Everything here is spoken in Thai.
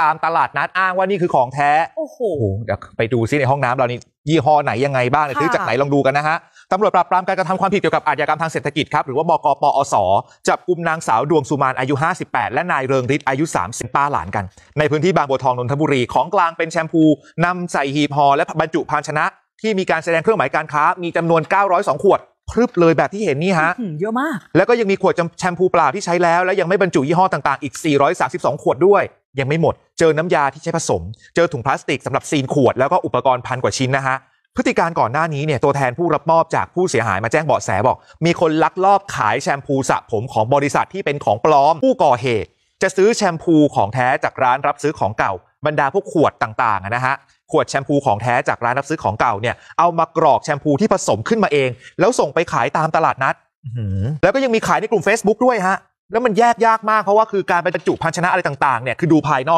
ตามตลาดนัดอ้างว่านี่คือของแท้ โอ้โหเดี๋ยวไปดูซิในห้องน้ำเรานี่ ยี่ห้อไหนยังไงบ้างซื้อจากไหนลองดูกันนะฮะตำรวจปราบปรามการกระทำความผิดเกี่ยวกับอาชญากรรมทางเศรษฐกิจครับ หรือว่าบกปอส จับกลุ่มนางสาวดวงสุมานอายุ 58 และนายเริงฤทธิ์อายุ 30 ป้าหลานกัน ในพื้นที่บางบัวทองนนทบุรีของกลางเป็นแชมพูนำใส่หีบห่อและบรรจุภาชนะที่มีการแสดงเครื่องหมายการค้า มีจำนวน902ขวดพรึบเลยแบบที่เห็นนี่ฮะเยอะมาก แล้วก็ยังมีขวดแชมพูเปล่าที่ใช้แล้ว และยังไม่บรรจุยี่ห้อต่าง ๆอีก432ขวดด้วย ยังไม่หมดเจอน้ำยาที่ใช้ผสม เจอถุงพลาสติกสำหรับซีนขวด แล้วก็อุปกรณ์พันกว่าชิ้นนะฮะ พฤติการก่อนหน้านี้เนี่ย ตัวแทนผู้รับมอบจากผู้เสียหายมาแจ้งเบาะแสบอก มีคนลักลอบขายแชมพูสระผมของบริษัทที่เป็นของปลอม ผู้ก่อเหตุ จะซื้อแชมพูของแท้จากร้านรับซื้อของเก่า บรรดาพวกขวดต่างๆนะฮะ ขวดแชมพูของแท้จากร้านรับซื้อของเก่าเนี่ย เอามากรอกแชมพูที่ผสมขึ้นมาเอง แล้วส่งไปขายตามตลาดนัด แล้วก็ยังมีขายในกลุ่ม Facebook ด้วยฮะ แล้วมันแยกยากมากเพราะว่าคือการบรรจุภาชนะอะไรต่างๆเนี่ยคือดูภายนอก